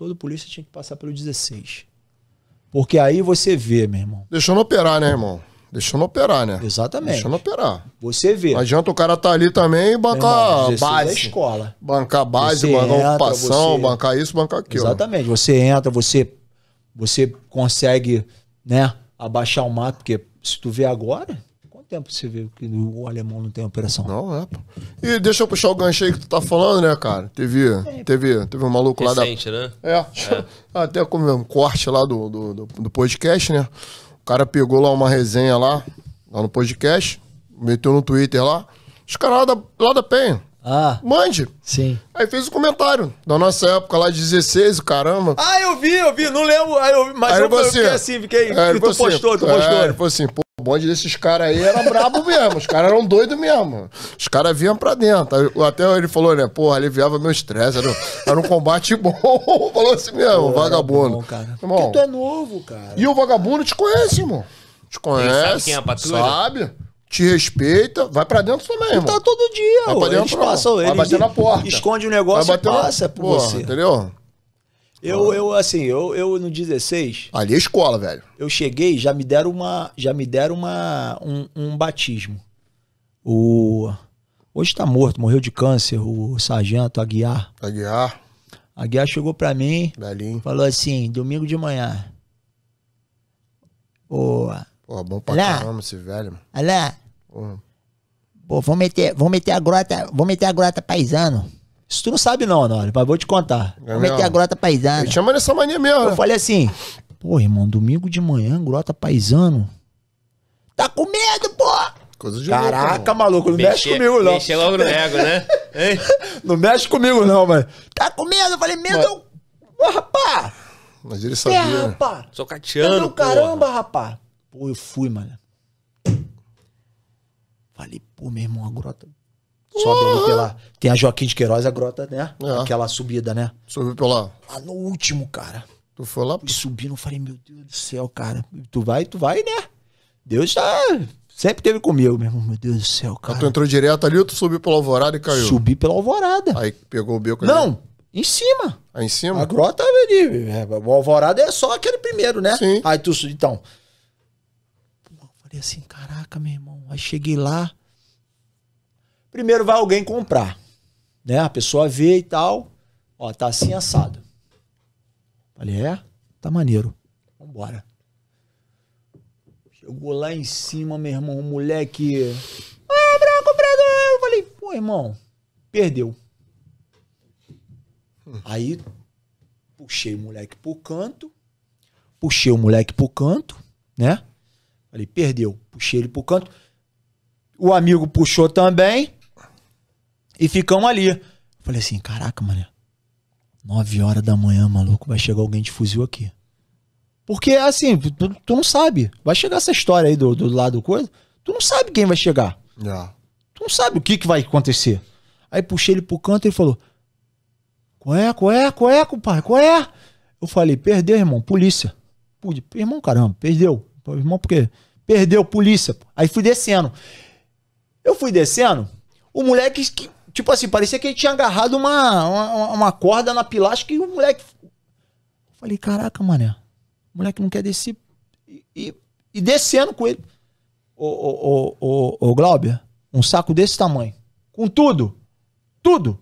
todo polícia tinha que passar pelo 16. Porque aí você vê, meu irmão. Deixando operar, né, irmão? Deixando operar, né? Exatamente. Deixando operar. Você vê. Não adianta o cara estar tá ali também e bancar irmão, é base. escola. Bancar base, você bancar entra, ocupação, você... bancar isso, bancar aquilo. Exatamente. Você entra, você, você consegue, né, abaixar o mato, porque se tu vê agora, tempo você vê que o alemão não tem operação. Não, é, pô. E deixa eu puxar o gancho aí que tu tá falando, né, cara? Teve, é. teve, teve um maluco Recente, lá da. né? É. é. Ah, até com é um corte lá do, do, do, do podcast, né? O cara pegou lá uma resenha lá, lá no podcast, meteu no Twitter lá. Os caras lá da, lá da Penha. Ah. Mande. Sim. Aí fez o um comentário da nossa época lá, de 16, caramba. Ah, eu vi, eu vi, não lembro, aí eu, mas aí eu, eu, assim, eu fiquei assim, fiquei. É, tu, assim, postou, tu postou, tu é, postou. Ele falou assim, pô. O bonde desses caras aí era brabo mesmo, os caras eram doidos mesmo. Os caras vinham pra dentro. Até ele falou, né? Porra, aliviava meu estresse, era, era, um combate bom. falou assim mesmo, Pô, vagabundo. Bom, cara. Irmão, Porque tu é novo, cara. E o vagabundo te conhece, irmão. Te conhece. Ele sabe quem é a Sabe? te respeita, vai pra dentro também, irmão. Tá todo dia, vai pra dentro, eles passam, vai eles bater na porta. Esconde o um negócio vai bater e passa na... por você. Entendeu? Eu, eu assim, eu, eu no 16. Ali é escola, velho. Eu cheguei, já me deram uma, já me deram uma, um, um batismo. O hoje tá morto, morreu de câncer, o sargento Aguiar. Aguiar. Aguiar chegou para mim, Belinho. falou assim, domingo de manhã. Ô, Pô, bom pra caramba esse velho. Alê. Porra. pô, vamos meter, vamos meter a grota, vamos meter a grota paisano. Isso tu não sabe não, Honório, mas vou te contar. É Como é que é a Grota Paisano? Me chama nessa mania mesmo. Eu né? falei assim, pô, irmão, domingo de manhã, Grota Paisano. Tá com medo, pô! Coisa de Caraca, louco, maluco, não mexe, mexe comigo não. Mexe logo no ego, né? Hein? não mexe comigo não, mas Tá com medo? Eu falei, medo mas... eu... Oh, rapá! Mas ele sabia. É, rapá! Sou catiano, pô. Caramba, rapá! Pô, eu fui, mano. Falei, pô, meu irmão, a grota Sobe ali pela. Tem a Joaquim de Queiroz, a grota, né? É. Aquela subida, né? Subiu pela. Lá no último, cara. Tu foi lá? E subindo, não falei, meu Deus do céu, cara. Tu vai, tu vai, né? Deus já Sempre teve comigo, meu irmão. Meu Deus do céu, cara. tu entrou direto ali ou tu subiu pela alvorada e caiu? Subi pela alvorada. Aí pegou o beco Não, em cima. Aí em cima? A grota é, ali. O alvorada é só aquele primeiro, né? Sim. Aí tu. Então. falei assim, caraca, meu irmão. Aí cheguei lá. Primeiro vai alguém comprar. Né? A pessoa vê e tal. Ó, tá assim assado. Falei, é? Tá maneiro. Vambora. Chegou lá em cima, meu irmão, um moleque. Ah, branco, comprador! Eu falei, pô, irmão, perdeu. Aí puxei o moleque pro canto. Puxei o moleque pro canto, né? Falei, perdeu. Puxei ele pro canto. O amigo puxou também. E ficamos ali. falei assim, caraca, mané. 9 horas da manhã, maluco, vai chegar alguém de fuzil aqui. Porque, assim, tu, tu não sabe. Vai chegar essa história aí do, do lado do coisa. Tu não sabe quem vai chegar. Yeah. É. Tu não sabe o que, que vai acontecer. Aí puxei ele pro canto e ele falou: Qual é, qual é, qual é, compadre? Qual é? Eu falei: Perdeu, irmão, polícia. Pude, irmão, caramba, perdeu. Irmão, por quê? Perdeu, polícia. Aí fui descendo. Eu fui descendo, o moleque que Tipo assim, parecia que ele tinha agarrado uma, uma, uma corda na pilastra e o moleque. falei, caraca, mané. O moleque não quer descer. E, e, e descendo com ele. Ô, ô, ô, ô, ô, Glauber, um saco desse tamanho. Com tudo. Tudo.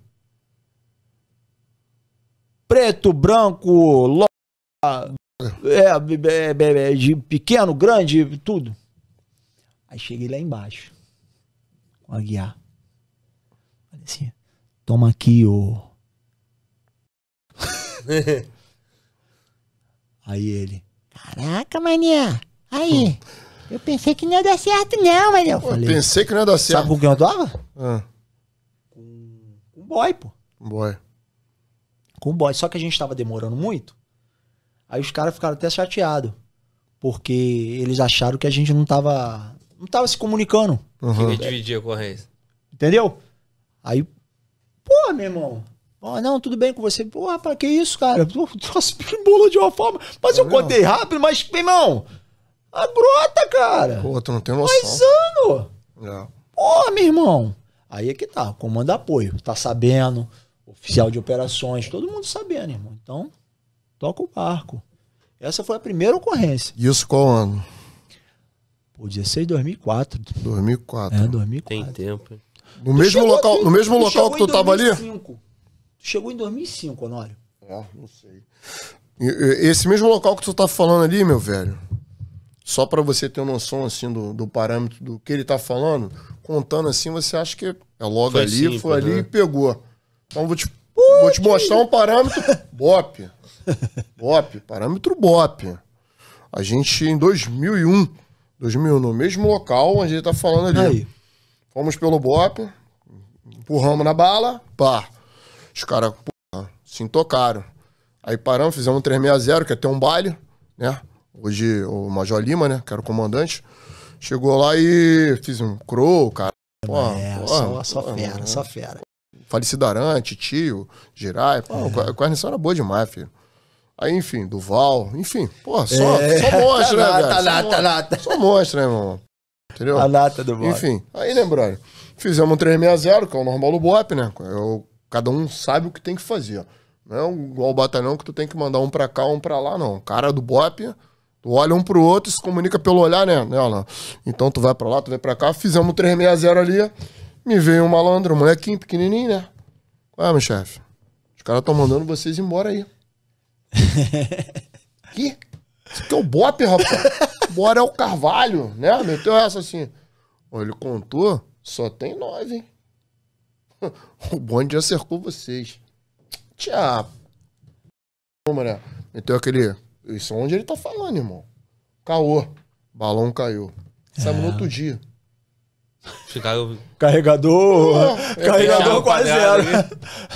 Preto, branco, lo... é, de pequeno, grande, tudo. Aí cheguei lá embaixo. Com a guiar toma aqui o. Aí ele, caraca, mané, aí. Eu pensei que não ia dar certo, não, mas eu pensei que não ia dar certo. Sabe com quem eu tava? Ah. Com o boy, pô. boy. Com o boy. Só que a gente tava demorando muito. Aí os caras ficaram até chateados. Porque eles acharam que a gente não tava. Não tava se comunicando. Uhum. Queria dividir a corrente. Entendeu? Aí, pô, meu irmão. Oh, não, tudo bem com você. Pô, rapaz, que isso, cara? Nossa, bolo de uma forma. Mas eu tá contei rápido, mas, meu irmão, a grota, cara. Pô, tu não tem noção. Mais ano. É. Pô, meu irmão. Aí é que tá, comando apoio. Tá sabendo, oficial de operações, todo mundo sabendo, irmão. Então, toca o barco. Essa foi a primeira ocorrência. Isso qual ano? Pô, 16, 2004. 2004. É, 2004. Tem tempo, hein? No tu mesmo local, aqui, no mesmo tu local que tu estava ali? Tu chegou em 2005, Honório. É, não sei. Esse mesmo local que tu tá falando ali, meu velho, só para você ter uma noção assim do, do parâmetro do que ele tá falando, contando assim, você acha que é logo foi ali, simples, foi né? ali e pegou. Então vou te, vou te mostrar um parâmetro BOP. BOP, parâmetro BOP. A gente em 2001, 2001 no mesmo local onde ele tá falando ali. Aí. Fomos pelo bope empurramos na bala, pá. Os caras, porra, se intocaram. Aí paramos, fizemos um 360, que é ter um baile, né? Hoje o Major Lima, né? Que era o comandante. Chegou lá e fiz um crow, cara. Pô, é, pô, só, só pô, fera, só fera. Falecido Arante, tio, Girai, pô, é. a guarnição era é boa demais, filho. Aí, enfim, Duval, enfim, pô, só, é. só tá né, nada, velho? Tá só, tá mostra né, irmão? Entendeu? A nata do bop. Enfim, aí, né, Fizemos um 360, que é o normal do bop, né? Eu, cada um sabe o que tem que fazer. Não é igual o batalhão que tu tem que mandar um pra cá, um pra lá, não. Cara do bop, tu olha um pro outro e se comunica pelo olhar, né? né então tu vai pra lá, tu vai pra cá. Fizemos um 360 ali. Me veio um malandro, um molequinho pequenininho, né? Qual ah, é, meu chefe? Os caras estão mandando vocês embora aí. que? Isso aqui é o bop, rapaz fora é o Carvalho, né? Meteu essa assim. Ele contou, só tem nove, hein? o bonde já cercou vocês. Tchau. Mané. Meteu aquele. Isso é onde ele tá falando, irmão. Caô. Balão caiu. Saiu é. no outro dia. Carregador. carregador quase zero.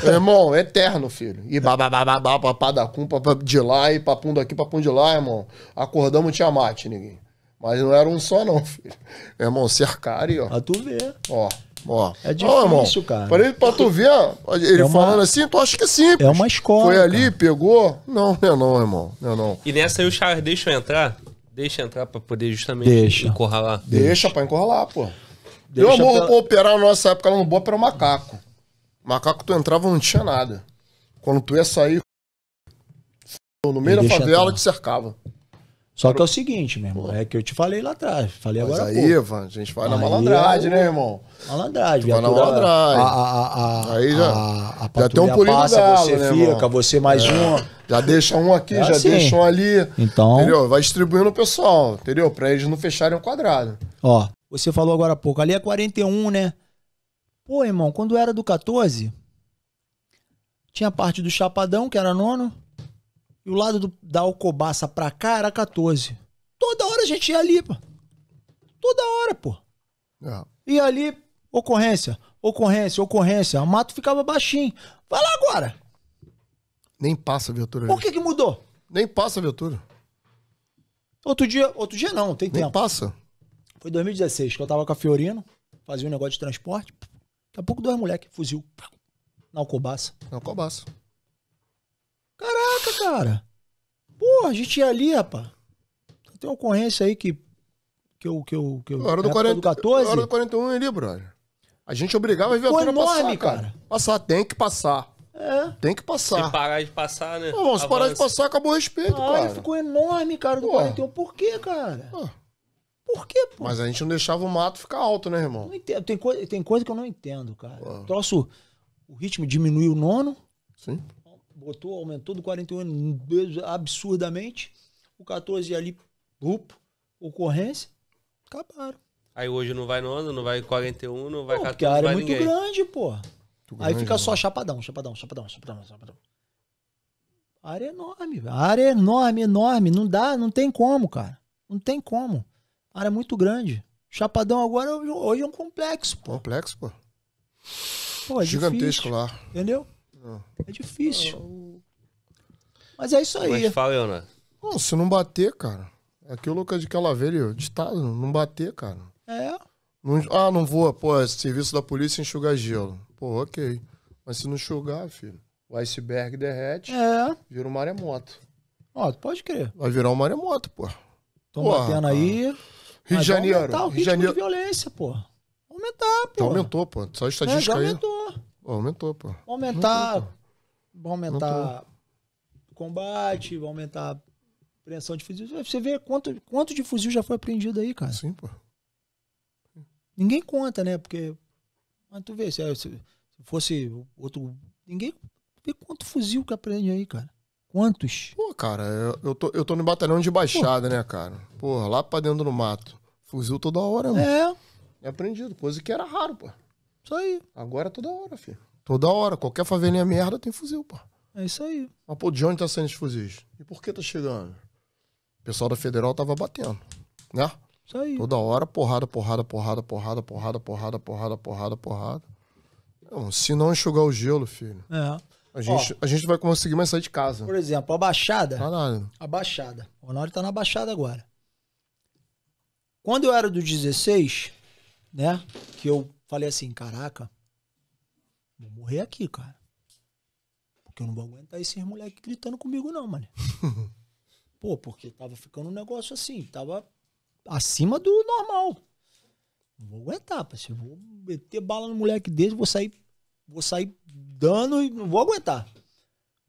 Meu irmão, eterno, filho. E bababababá, papá da cum, papá de lá, e papum daqui, papum de lá, irmão. Acordamos mate, ninguém. Mas não era um só, não, filho. Meu irmão, cercar e ó. Pra tu ver. Ó. Ó. É difícil, ó, irmão, cara. Pra, ele, pra tu ver, ele é uma... falando assim, tu acha que é simples. É uma escola. Foi ali, cara. pegou. Não, não é não, irmão. Não é não. E nessa aí o Charles deixa eu entrar? Deixa entrar pra poder justamente deixa. encurralar. Deixa, deixa pra encurralar, pô. Meu amor, pela... pra operar na nossa época, ela não boa para macaco. Macaco, tu entrava não tinha nada. Quando tu ia sair, no meio da favela, te cercava. Só que é o seguinte, meu irmão, Pô. é que eu te falei lá atrás, falei Mas agora aí, Ivan, a gente vai aí na malandragem, é né, irmão? Malandragem, vai na malandragem. A, a, a, aí já, a, já tem um pulinho passa, dela, você né, fica, irmão? você mais é. um. Já deixa um aqui, é já assim. deixa um ali. Então. Entendeu? Vai distribuindo o pessoal, entendeu? Pra eles não fecharem o quadrado. Ó, você falou agora há pouco, ali é 41, né? Pô, irmão, quando era do 14, tinha parte do Chapadão, que era nono, e o lado do, da Alcobaça pra cá era 14. Toda hora a gente ia ali, pô. Toda hora, pô. É. E ali, ocorrência, ocorrência, ocorrência. A mato ficava baixinho. Vai lá agora. Nem passa a viatura. Por que, que mudou? Nem passa a viatura. Outro dia, outro dia não, tem Nem tempo. Nem passa. Foi 2016, que eu tava com a Fiorino, fazia um negócio de transporte. Daqui a pouco dois moleques, fuzil. Na Alcobaça. Na Alcobaça. Caraca, cara. Pô, a gente ia ali, rapaz. Tem uma ocorrência aí que. Que eu. Que eu, que eu hora do 40, do 14. Hora do 41 ali, brother. A gente obrigava a viatura a passar, cara. cara. Passar, tem que passar. É. Tem que passar. Se parar de passar, né? Não, se parar de passar, acabou o respeito, ah, cara. ficou enorme, cara, do Pô. 41. Por quê, cara? Ah. Por quê, pô? Mas a gente não deixava o mato ficar alto, né, irmão? Não entendo. Tem, coisa, tem coisa que eu não entendo, cara. Troço, o ritmo diminuiu o nono. Sim. Botou, aumentou do 41 absurdamente. O 14 ali, grupo, ocorrência. Acabaram. Aí hoje não vai nono, não vai 41, não vai pô, 14, Porque a área é muito ninguém. grande, pô. Muito Aí grande, fica só chapadão, chapadão, chapadão, chapadão, chapadão. A área é enorme, a área é enorme, enorme. Não dá, não tem como, cara. Não tem como área muito grande. Chapadão agora é hoje é um complexo, pô. Complexo, pô. pô é Gigantesco difícil, lá. Entendeu? Não. Ah. É difícil. Mas é isso aí. Mas é fala, Leonardo. se não bater, cara. Aqui o Lucas de Calaveira, de estado, não bater, cara. É. Não, ah, não voa pô, é serviço da polícia é enxugar gelo. Pô, ok. Mas se não enxugar, filho, o iceberg derrete, é. vira um maremoto. Ó, tu pode crer. Vai virar um maremoto, pô. Estão batendo cara. aí. Rio de Janeiro. Aumentar o ritmo Janeiro. de violência, pô. Aumentar, pô. Então aumentou, pô. Só a é, estatística é, aumentou. aumentou, pô. Aumentar. Aumentou, pô. Aumentar aumentou. combate, vai aumentar apreensão de fuzil. Você vê quanto, quanto de fuzil já foi apreendido aí, cara. Sim, pô. Ninguém conta, né? Porque. Mas tu vê, se, é, se fosse outro. Ninguém. Vê quanto fuzil que aprende aí, cara. Quantos? Pô, cara, eu, eu, tô, eu tô no batalhão de baixada, né, cara? Porra, lá pra dentro do mato. Fuzil toda hora, mano. É. aprendido, coisa que era raro, pô. Isso aí. Agora é toda hora, filho. Toda hora. Qualquer favelinha merda tem fuzil, pô. É isso aí. Mas, pô, de onde tá saindo os fuzis? E por que tá chegando? O pessoal da Federal tava batendo, né? Isso aí. Toda hora, porrada, porrada, porrada, porrada, porrada, porrada, porrada, porrada, porrada. Não, se não enxugar o gelo, filho. É. A gente, Ó, a gente vai conseguir mais sair de casa. Por exemplo, a Baixada. nada A Baixada. O Honório tá na Baixada agora. Quando eu era do 16, né? Que eu falei assim, caraca, vou morrer aqui, cara. Porque eu não vou aguentar esses moleques gritando comigo, não, mano. Pô, porque tava ficando um negócio assim, tava acima do normal. Não vou aguentar, parceiro. Vou meter bala no moleque desse, vou sair, vou sair dando e não vou aguentar.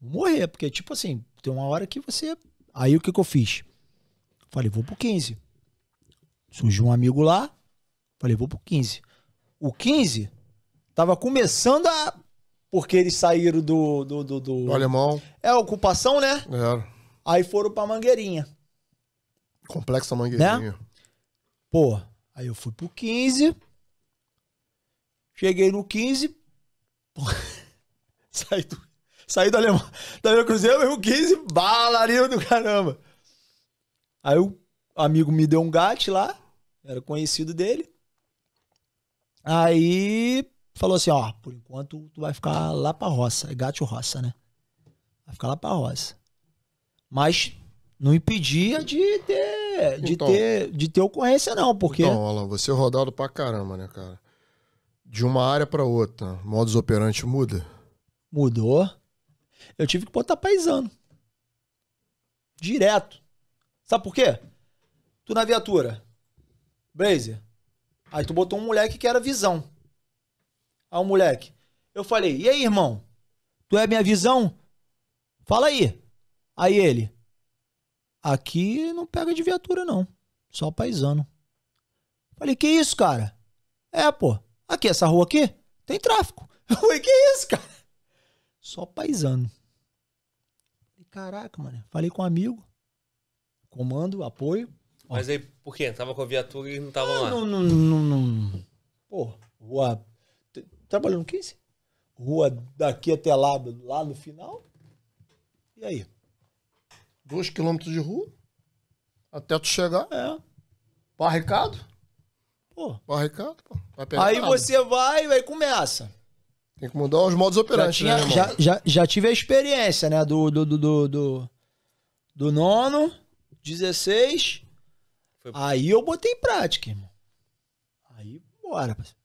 Vou morrer, porque, tipo assim, tem uma hora que você. Aí o que que eu fiz? Falei, vou pro 15. Surgiu um amigo lá, falei, vou pro 15. O 15 tava começando a. Porque eles saíram do. Do, do, do... O alemão. É, ocupação, né? Era. Aí foram pra Mangueirinha. Complexa né? Mangueirinha. Né? Pô, aí eu fui pro 15. Cheguei no 15. Pô, saí do. Saí do alemão. Da Alemão Cruzeiro, o 15, balaria do caramba. Aí o amigo me deu um gato lá era conhecido dele. Aí falou assim: ó, por enquanto tu vai ficar lá pra roça, é gato roça, né? Vai ficar lá pra roça. Mas não impedia de ter, de então, ter, de ter ocorrência, não, porque. Então, Alan, você é rodado pra caramba, né, cara? De uma área pra outra, modus operante muda? Mudou. Eu tive que botar paisano. Direto. Sabe por quê? Tu na viatura, Blazer. Aí tu botou um moleque que era visão. Aí um moleque. Eu falei, e aí, irmão? Tu é minha visão? Fala aí. Aí ele. Aqui não pega de viatura, não. Só paisano. Falei, que isso, cara? É, pô. Aqui, essa rua aqui, tem tráfico. Eu falei, que isso, cara? Só paisano. Falei, caraca, mano. Falei com um amigo. Comando, apoio. Mas aí, por quê? Tava com a viatura e não tava ah, lá. Não, não, não, não. Pô, rua. Trabalhou no 15? Rua daqui até lá, lá no final. E aí? Dois quilômetros de rua. Até tu chegar. É. Barricado? Pô. Barricado, pô. Aí você vai e aí começa. Tem que mudar os modos operantes, já tinha, né, já, já, já, tive a experiência, né? Do, do, do, do, do, do nono, 16 foi... Aí eu botei em prática, irmão. Aí, bora, parceiro.